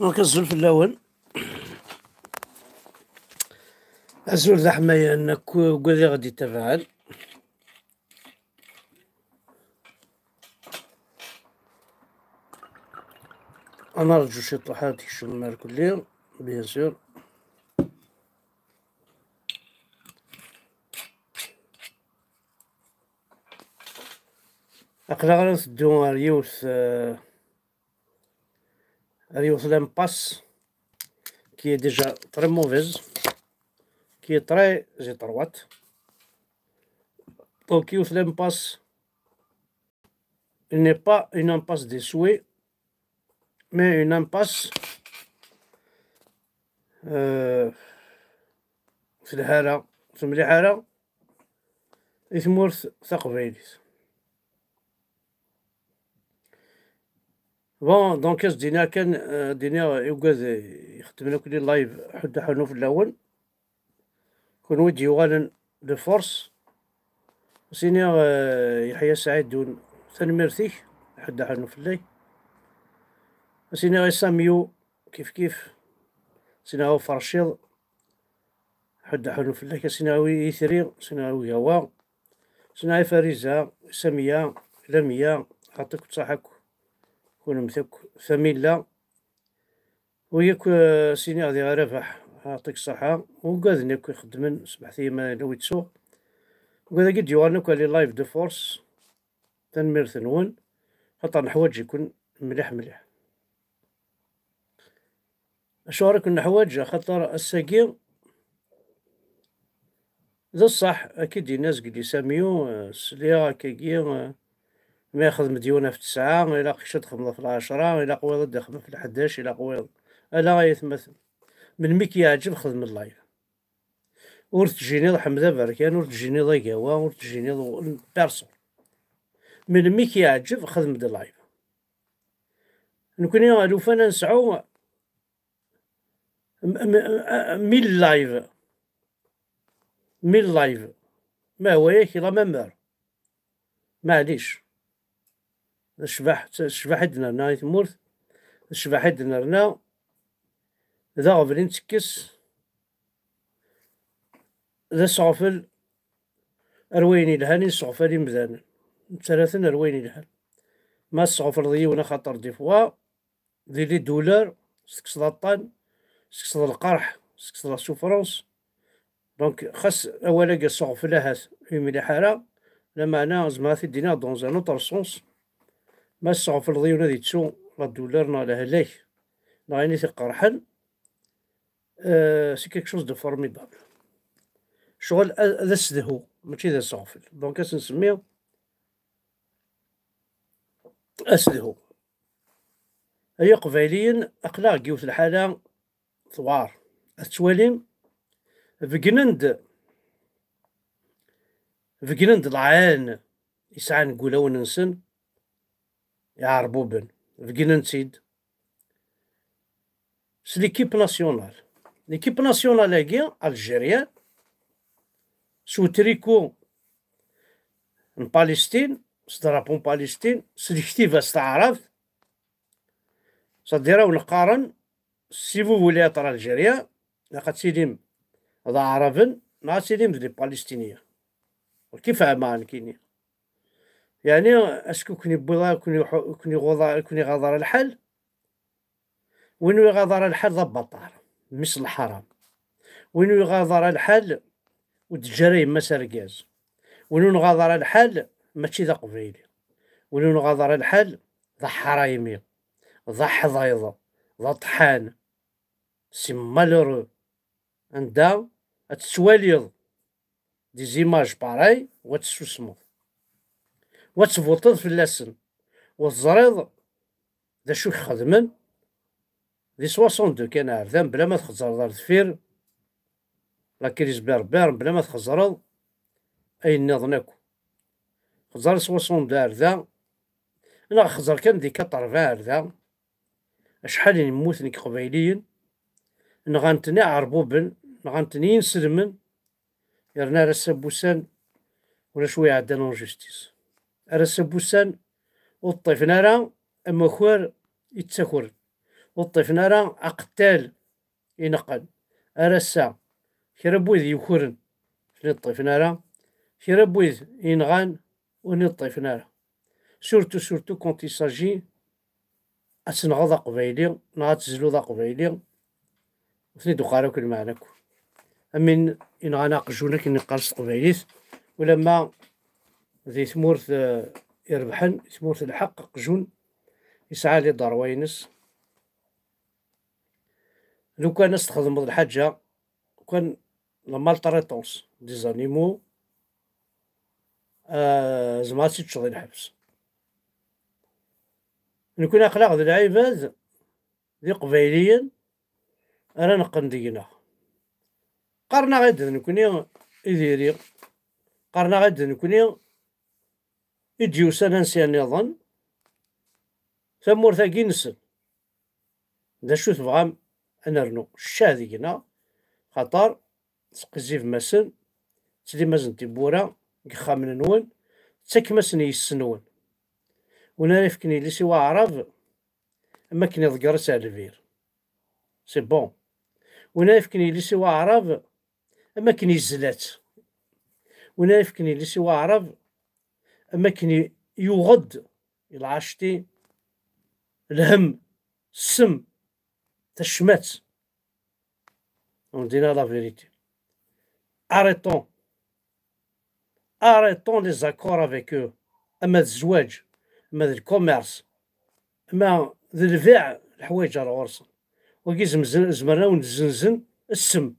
نغسل في الاول أسول زحمة أنك قذي غادي تفعل أنا رجو شي طحات يشم مع الكلية بيان سور أقلا غنسدو غير آه une impasse qui est déjà très mauvaise, qui est très étroite. Donc un Pass n'est pas une impasse des souhaits, mais une impasse euh, في c'est في ça بون دونك اس دينا كان دينا يوكاز يخدم لنا لايف حد حنو في الاول كون ديوان دو فورس سينيور يحيى سعيد دون ميرسي حد حنو في اللي سينيور ساميو كيف كيف سينيور فرشيل حد حنو في الليل سينيور هو يثري سيني هو هوا سيني فريزة سامية لمية عطيك تصحك ونمسك فملة وياك سيني غادي غير ربح يعطيك الصحة وقادني نك يخدمن صبح ثيما لويتسو وقادا قد يوانا كالي لايف دو فورس تنمير ثنون خاطر الحوايج يكون مليح مليح شعرك الحوايج خاطر السقير ذا الصح اكيد الناس قد يساميو آه، سليغا كيقير ما يخدم مديونه في تسعة إلا قشة تخدم في العشرة إلا قويض تخدم في الحداش إلا قويض ألا يتمثل من ميك يعجب خدم اللايف ور تجيني حمزة بركان ور تجيني ضيقاوة ور تجيني بيرسون من ميك يعجب خدم دي لايف نكون لو فانا نسعو ميل لايف ميل لايف ما هو ياكي لا ممر معليش شبح شبح حدنا هنا مورث شبح حدنا هنا ذا غفرين تكس ذا صعفل رويني لهاني نصعفل مذان ثلاثة رويني لهان ما ضي ضيونا خاطر دي فوا ذي لي دولار سكسد الطن سكسد القرح سكسد سوفرونس دونك خاص أولا قصعفل هاس في مليحه لا معنى زعما في دينا دون زان أوتر سونس ما سعف الضيون ذي تسو ردو لرنا لها ليه نعيني ثي قرحل أه سي كيك شوز دو فورمي بابل شغل ذس ذهو ماشي ذا سعفل دونك اش نسميو اس ذهو هي قبيليين اقلاق الحالة ثوار اتشوالين فجنند فجنند العان يسعى نقولو ننسن يعربوبن فكيننسيد سليكيب ناسيونال ليكيب ناسيونال هاكيا الجيريا سو تريكو من باليستين سترابون باليستين سليكتيف استعرف صديرا ونقارن سيفو ولي ترى الجيريا لقد سيديم هذا عربن نا سيديم دي باليستينية وكيف عمان كينيه يعني اسكو كوني بلا كوني كوني غضا كوني غضر الحال وينو يغادر الحال ضبطار مش الحرام وينو يغادر الحال وتجري ما سرقاز وينو نغادر الحال ماشي ذا قبيلي وينو نغادر الحال ذا حرايمي ذا حضيضة ذا طحان سما عندها تسواليض دي زيماج باراي واتسوسمو واتفوتد في اللسن والزريض ذا شو خدمن دي سواسون دو كان عرضان بلا ما تخزر دار دفير لا كريس بير بير بلا ما تخزر اي نظنكو خزر سواسون دو عرضان انا خزر كان دي كتر في عرضان اشحال يموتني يعني قبيليين انا غانتني عربوبن انا غانتني ينسلمن يرنا رسابوسان ولا شوية عدنا جستيس بوسان وسان وطيفنا راه أماكوار يتسخر وطيفنا راه أقتال ينقل أرسا كرا يخرن يكورن فين طيفنا راه كرا بويد ينغان وني طيفنا راه سورتو سورتو كونت يساجي أتنغض قبيلي نغات تزلو قبيلي وثني دوخارو كل معناكو أمين إنغانا قجونا كي نقرص قبيليس ولما ذي ثمورث آه، يربحن ثمورث يحقق جون يسعى لي وينس لو كان استخدم الحاجة كان لما الطريطونس دي زانيمو آه زعما تشغل الحبس نكون أخلاق ذي العباد ذي قبيليا أنا نقن قرنا غدا نكوني إذيري قرنا غدا نكوني يجي وسنا نسيا نظن ثم ورثا قينسن ذا شو تبغام انرنو شاذينا خطر تسقزي في مسن تدي مازن تبورا كخا من نون تسك مسن يسنون ونا نفكني لي سوا عرف اما كني ضقر البير سي بون ونا نفكني لي سوا عرف اما كني زلات ونا نفكني لي سوا عرف يوغد الى العاشتي الهم السم تشمات وندينا لا فيريتي اريتون اريتون لي زاكور افيك او اما الزواج اما الكوميرس اما البيع الحوايج راه ورصا وكي زمرنا ونزنزن السم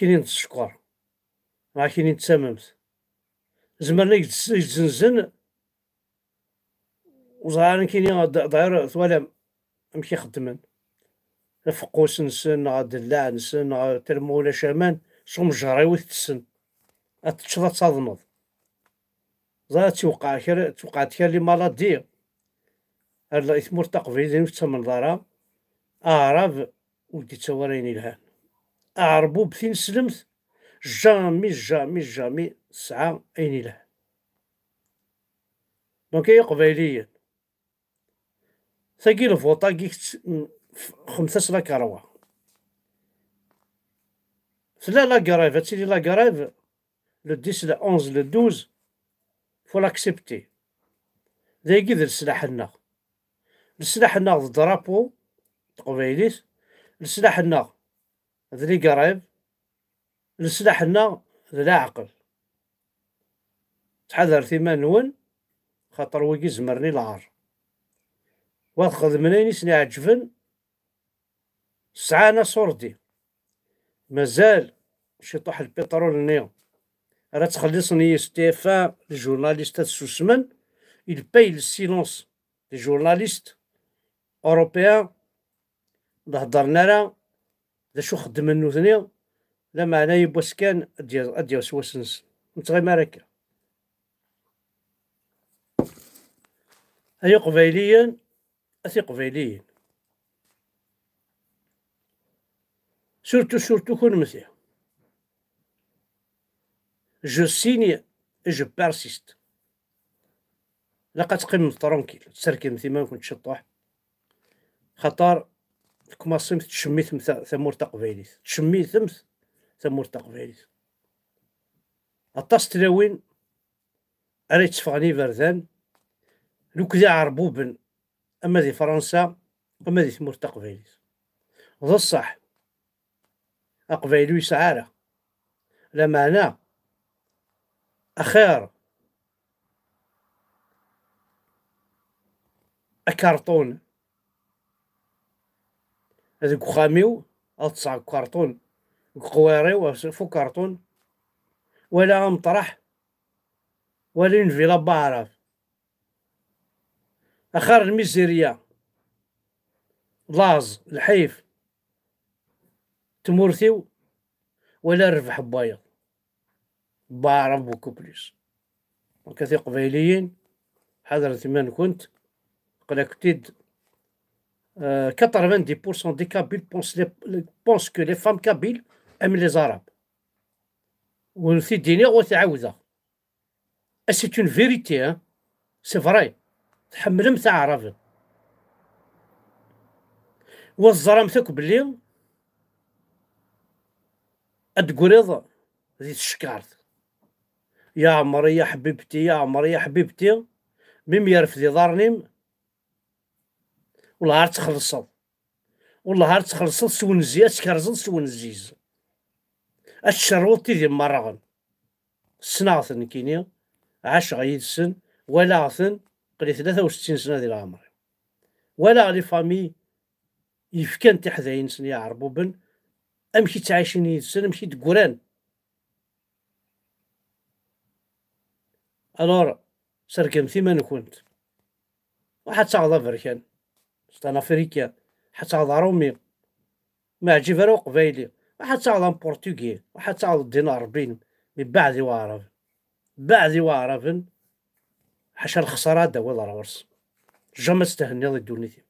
كاينين الشكر راه تسممت تساممت زمان يتزنزن وظهر كيني ضعير ثوالم امشي خدمن فقوس نسن غاد دلاع نسن غاد ترمو ولا شامان صوم جري تسن تشرى تصادمض زاد توقع كير توقعت كير لي مالادي هاد الاثمور تقبيلين في تمنظرة اعراب ودي تورين الهان اعربو بثين سلمت جامي جامي جامي الساعة أين له دونك هي قبيلية ساكي الفوطا كيكت خمسة لا كروا سلا لا كرايف هاتسيلي لا كرايف لو ديس لا اونز لو دوز فو لاكسبتي دايكي ذا السلاح النا السلاح النا ذا درابو قبيليس السلاح النا ذا قرايف كرايف السلاح النا ذا عقل تحذر ثمان ون خاطر ويقي زمرني العار واخذ منين يسني عجفن سعانا صوردي مازال شي طاح البترول نيو راه تخلصني ستيفا الجورناليست سوسمن il باي السيلونس silence جورناليست اوروبيان européens ده درنرا ده شو خدم ثنيا لا معنى يبوسكان أديو أديو سويسنس متغي مركب أي قبيليا أثي قبيليين سورتو سورتو كون مسيح جو سيني جو بارسيست لقد قم ترونكيل مثل ثما كنت شطوح خطار كما صمت تشمي ثمث ثمور تقبيلي تشمي ثمث ثمور تقبيلي الطاس تلاوين أريد تفغني بردان لوكزا عربوبن اما دي فرنسا اما دي تمور تقبيليت ذا الصح اقبيلو يسعارة لا معنى اخير اكارطون هذاك خاميو اتصع كارطون قواري فو كارطون ولا مطرح ولا نفي لا بعرف أخر الميزيريا لاز الحيف تمورثيو ولا ربح بايض بارب وكوبليس وكثي قبيليين حضرة من كنت قد أكتد كترمان دي بورسان دي كابيل بونس لي بونس كو لي فام كابيل أم لي زارب ونثي الدينية وثي اسي أسيتون فيريتي سي فراي تحملم تاع عربي وزرمتك بالليل ادقريضة زي الشكارت يا عمري يا حبيبتي يا عمري يا حبيبتي ميم يرفد دارنيم والله عاد تخلصت والله عاد تخلصت سون زي اشكرزن سون زيز الشروط مرغن سناثن كيني عاش غيدسن ولا قلي 63 سنه ديال العمر ولا لي فامي يفكان تي حداين سن يعربوا بن امشي تعايشين يدسن امشي تقران الور سركم ثما نكونت واحد تعض افريكان ستان افريكا حتى تعض رومي ما عجب راه قبايلي واحد تعض بورتوغي واحد تعض دينار بين من بعد وعرف بعد وعرفن حشر الخسارات دا ولا راه ورص جا تستهنيض الدونيتي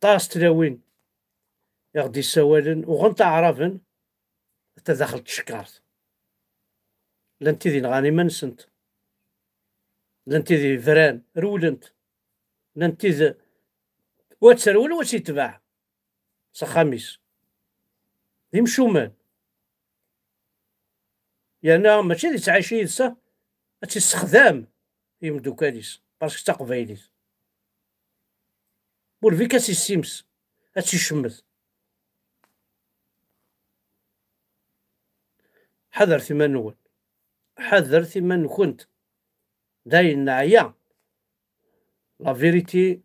طاس تلاوين يغدي سوالن وغنت عرفن حتى داخل تشكارت لانتي ذي الغانمه نسنت لانتي ذي فران رولنت لانتي ذي واتسرول واش يتباع سخاميس ذي مشومان يعني ماشي ذي تعيشي يدسا تستخدام يمدوكاليس باسكو تا بور فيك كاسي السيمس هادشي شمس حذر ثمان نول حذر ثمان كنت داين نعيا لا فيريتي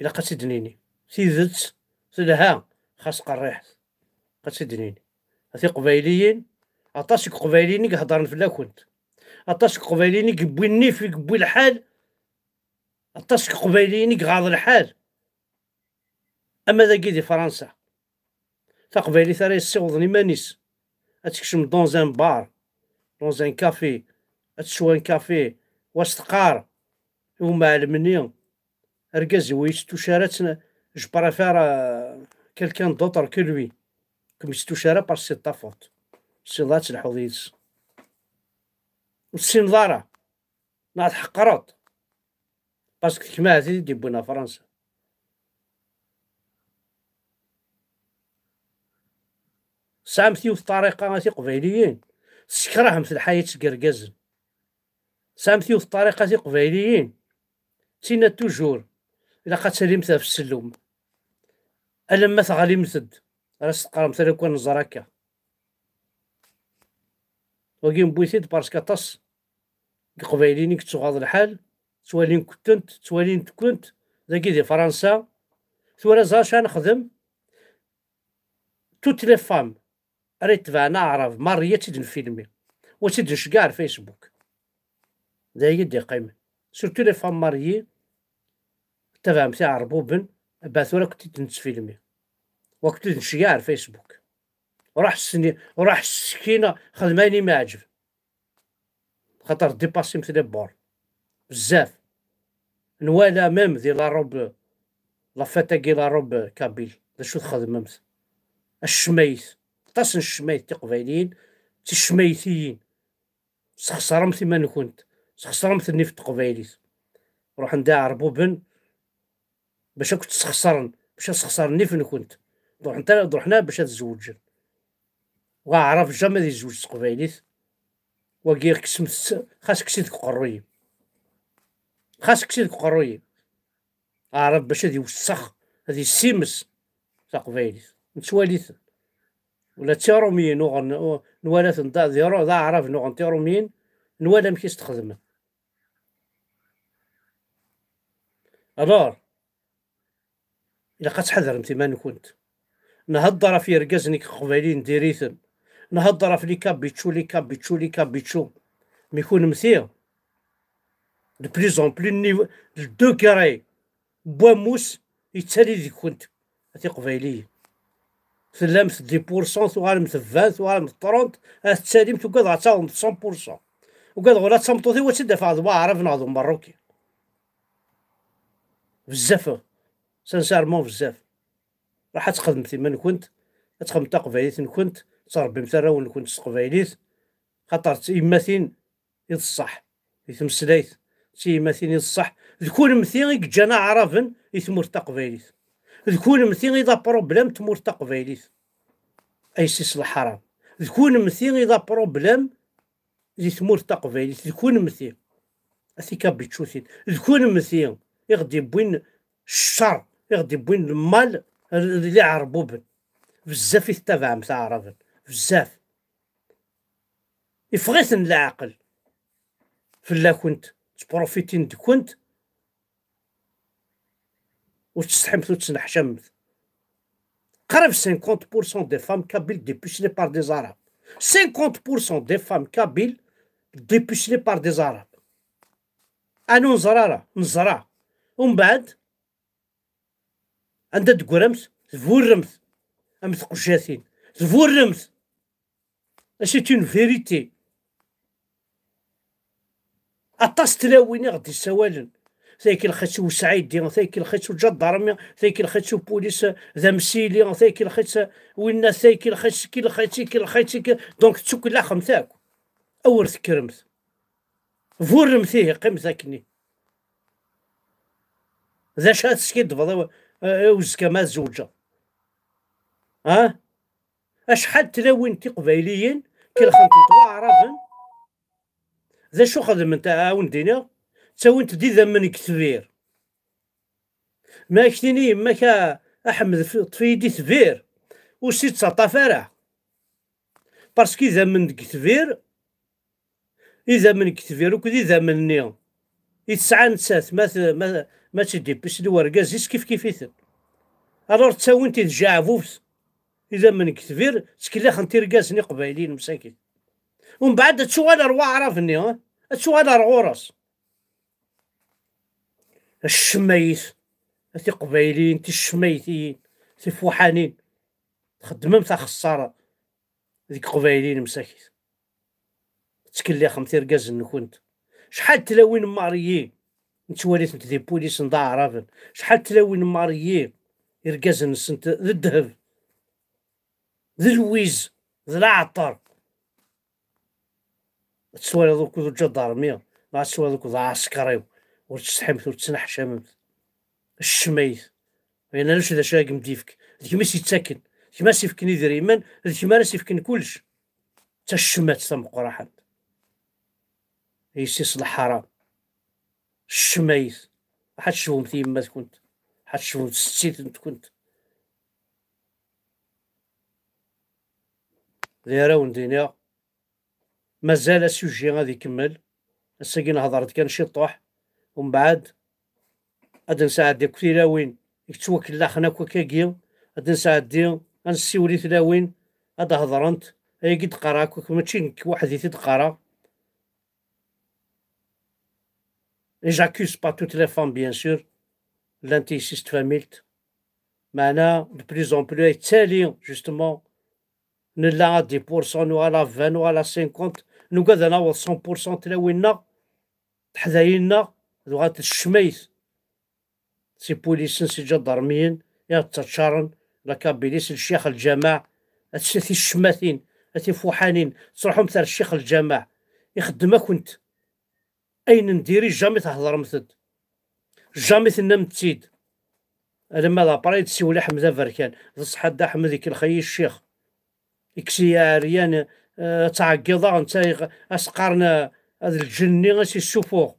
الا قتدنيني سيدت سدها خاص قريح قتدنيني هاتي قبايليين عطاسك كهضرن في فلا كنت اطاس قبيليني كبوي النيف كبوي الحال اطاس قبيليني غاض الحال اما ذاكي دي فرنسا تقبايليت راه يسوضني مانيس اتكشم دون زان بار دون زان كافي اتشوان كافي وسط قار وما علمني ركاز ويستشارات جو بريفير آه، كالكان دوتر كو لوي كم استشارة بار سي طافوت سي لاتش تلحظ والسنظاره ما تحقرت باسكو كيما هادي ديبونا فرنسا سامثي الطريقة ماشي قبيليين سكرهم في الحياة سكرقزن سامثي الطريقة ماشي قبيليين تينا توجور إلا قتلمتها في السلوم ألما تغالي مثد راس تقرمت لو كان نزراكا وكي بويتيد بارسكا طاس كنتو غاض الحال توالين كنت توالين كنت داكي دي فرنسا ثورا زاشا نخدم توت لي فام ريت نعرف عرب مرية تدن فيلمي و تدنش فيسبوك الفيسبوك داهي دي قيمة سورتو لي فام مريي تفهمتي عربوبن باثورا كنت تنتفيلمي وكنت تنشيع على الفيسبوك وراح السني وراح السكينه خدماني ما عجب خاطر ديباسي مثل بور بزاف نوالا ميم دي لا روب لا فاتاكي لا روب كابيل شو خدممت الشمايت طاس تي تقبايلين تي الشمايتيين في من كنت في النفط تقبايليت روح نداع ربوبن باش كنت تسخسرن باش تسخسر فين كنت روح انت رحنا باش تزوج وعرف جا يزوج تقبايليت وكي خصم خاصك سي قروي خاصك سي قروي عرب آه، باش هادي وسخ هادي السيمس تقبيليت نتواليت ولا تيرومين وغن نوالات تندا ديرو ضاع عرف نوغن تيرومين نوالا مكيس تخدم الور إلا قد تحذر انت ما كنت نهضر في رقازنك قبايلين ديريثن نهضر في كاب بيتشو كاب بيتشو كاب بيتشو ميكون مثير دو بليز اون بلي نيفو دو كاري موس يتسالي ديك كنت هاتي قبايلي سلمت دي بورسون تغالم تفان تغالم ترونت تساليم تقاد غاتاهم تسون بورسون وكاد غولا تسمطوثي واش دافع ضبا عرفنا هذو مروكي بزاف سانسارمون بزاف راح تخدم من كنت تخدم تقبيليت كنت تربي وين كنت تقبايليت خاطر تيماثين يد الصح يتمسلايت تيماثين يد الصح ذكون مثين جانا عرفن يتمور تقبايليت ذكون مثين إذا بروبلام تمور تقبايليت أي سيس الحرام ذكون مثين إذا بروبلام يثمر تا تقبايليت ذكون مثين أثيكا بتشوثين ذكون مثين يغدي بوين الشر يغدي بوين المال اللي عربوبن بزاف يتبع متاع عرفن بزاف يفغيثن العقل فلا كنت تبروفيتين كنت وتستحمت وتنحشمت قرب 50% دي فام كابيل ديبوشلي بار دي زارب 50% دي فام كابيل ديبوشلي بار دي زارب انا نزرارة نزرع ومن بعد عندها تقول امس تقرمت امس ام تقجاتين تفورمت سي اون فيريتي اطاس تلاوين غادي يسوالن ثايك الخاتشو سعيدي ثايك الخاتشو جدارمي ثايك الخاتشو بوليس ذا مسيلي ثايك الخاتش وين ثايك الخاتش كي الخاتشي كي الخاتشي دونك تسوك لا خمثاك اول ذكرمت فورم فيه قم ذاكني ذا شات سكيد فضا وزكا ما زوجة ها اش حد تلاوين تقبايليين كي الخنطي طوا عرفن ذا شو خدم انت عاون دينا تساوي انت دي من كثير ما كتيني كا احمد طفي يدي ثبير وسي تسطاف فرع باسكو اذا من كثير اذا من كثير وكذا اذا من نيو يتسعى نسات ما ما تدي بس الورقه زيس كيف كيف يثب الور تساوي انت تجعفوس اذا من كثفير سكلاخن تيرقاسني قبايلين مساكين ومن بعد تسوال روا عرفني ها تسوال رغورس الشميث تي قبايلين تي الشمايثيين تي فوحانين خدمهم تاع خساره ذيك قبايلين مساكين تكلاخم تيرقاز كنت شحال تلاوين ماريين نتواليت نتدي بوليس نضاع عرفن شحال تلاوين ماريين يرقازن سنت الذهب ذي الويز ذي العطار تسوال دوك ذو الجدارمية يعني ما تسوال دوك ذا عسكري وتستحمت وتتنحشمت الشميت وين علاش ذا شاق مديفك ذيك ماشي سيتاكل ذيك ما سيفكن يدريمان ذيك ما سيفكن كلش تا الشمات تمقرا حد سيس الحرام الشمايس حتشوفهم تيما كنت حتشوفهم ستين كنت غير راون دينيا مازال السوجي غادي يكمل الساقي نهضرت كان شي طوح ومن بعد غاد نساعد ديك كثير وين يتوكل لاخنا كوكاكيا غاد نساعد ديك انسي ولي ثلاوين غاد هضرنت اي قد قرا كوك ماشي واحد يتد قرا جاكوس با توت لي فام بيان سور لانتي سيست فاميلت معناها بليزون بلو اي تالي جوستومون نلا 10% ولا 20 ولا 50 نقعد ناوض 100% تلاوينا حذايلنا لغات الشميس سي بوليسن سي جدرميين يا تشارن لا كابيليس الشيخ الجماع اتشي الشماثين هاتي فوحانين تروحو مثل الشيخ الجماع يخدم كنت اين نديري جامي تهضر مسد جامي تنام تسيد لما لا بريد سي ولا حمزه فركان بصح حد احمد ديك الخي الشيخ كسياريان يعني، آه، تعقيضا نتا اسقرنا هذا الجني غاسي السفوغ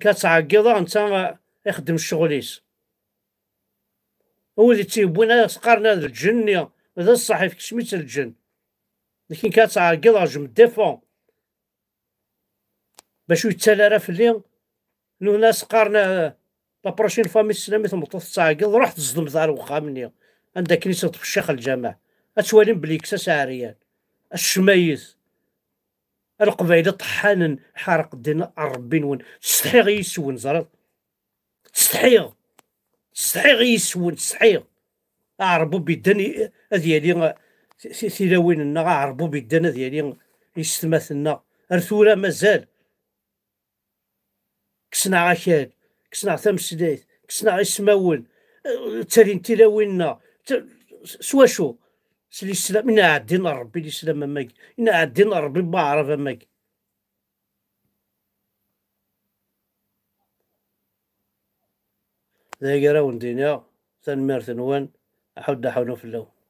كتعقيضا نتا يخدم الشغليس هو اللي تيبونا سقرنا هذا الجني هذا الصحيف سميت الجن لكن كتعقيض جم ديفون باش يتسالى راه الليل لو ناس قارنا آه، لا بروشين فامي السلامي تمطط تعقيض رحت تزدم دار وخا مني عندك كنيسة الشيخ الجامع أتوالين بلي كساس الشمايز القبيله طحان حرق دين ربي نون تستحي غي يسون زرط تستحي تستحي غي يسون تستحي عربو بيدن ديالي النا عربو بيدن ديالي يستمثلنا ارثورا مازال كسنا عكاد كسنا تمسليت كسنا عسماون تالين تلاويننا سوا شو السلام انا عدينا ربي لي الاسلام اماك انا عدينا ربي ما عرف اماك ذاك راه وندينا تنمير تنوان أحد حولنا في اللون